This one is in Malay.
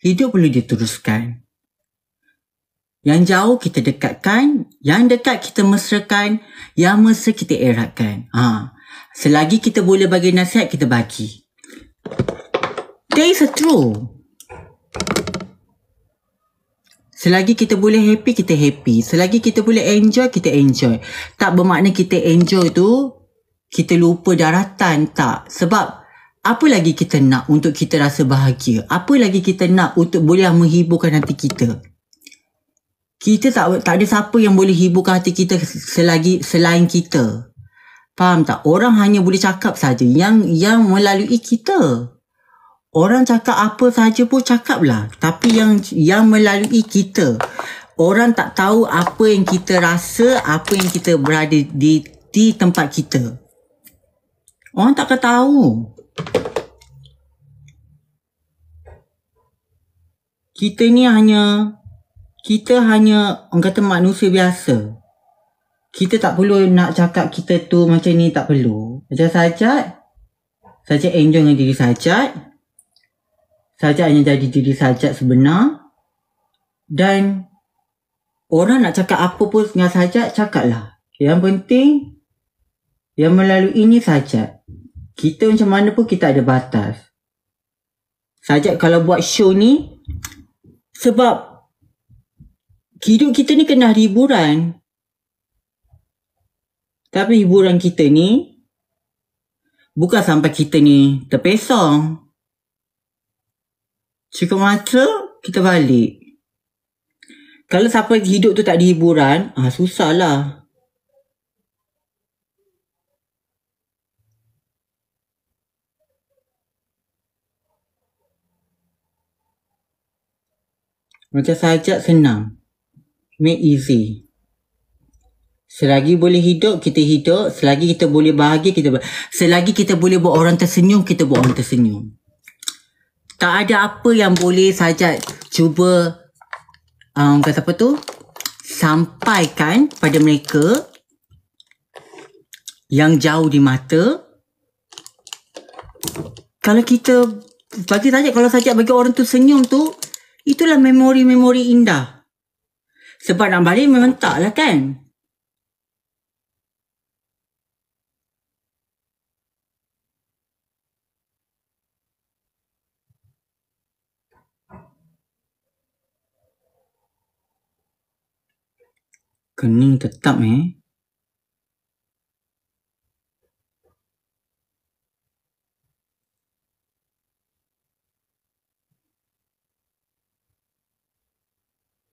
hidup perlu diteruskan. Yang jauh kita dekatkan, yang dekat kita mesrakan, yang mesra kita eratkan. Ha. Selagi kita boleh bagi nasihat, kita bagi. There is a true. Selagi kita boleh happy, kita happy. Selagi kita boleh enjoy, kita enjoy. Tak bermakna kita enjoy tu, kita lupa daratan. Tak. Sebab apa lagi kita nak untuk kita rasa bahagia? Apa lagi kita nak untuk boleh menghiburkan hati kita? Kita tak tak ada siapa yang boleh hiburkan hati kita selagi selain kita. Faham tak? Orang hanya boleh cakap saja yang yang melalui kita. Orang cakap apa saja pun cakaplah. Tapi yang yang melalui kita. Orang tak tahu apa yang kita rasa, apa yang kita berada di di tempat kita. Orang tak tahu. kita ni hanya kita hanya orang kata manusia biasa kita tak perlu nak cakap kita tu macam ni tak perlu macam sajat sajat enjoy dengan diri sajat sajat hanya jadi diri sajat sebenar dan orang nak cakap apa pun dengan sajat cakaplah yang penting yang melalui ini sajat kita macam mana pun kita ada batas sajat kalau buat show ni sebab hidup kita ni kena hiburan. Tapi hiburan kita ni bukan sampai kita ni terpesong. Cukup mata, kita balik. Kalau siapa hidup tu tak ada hiburan, ah, susahlah. Macam sahaja senang. Make easy. Selagi boleh hidup, kita hidup. Selagi kita boleh bahagia, kita bahagia. Selagi kita boleh buat orang tersenyum, kita buat orang tersenyum. Tak ada apa yang boleh saja cuba um, kata apa tu? Sampaikan pada mereka yang jauh di mata. Kalau kita bagi saja kalau saja bagi orang tu senyum tu Itulah memori-memori indah. Sebab nak balik memang tak lah kan? Kening tetap eh.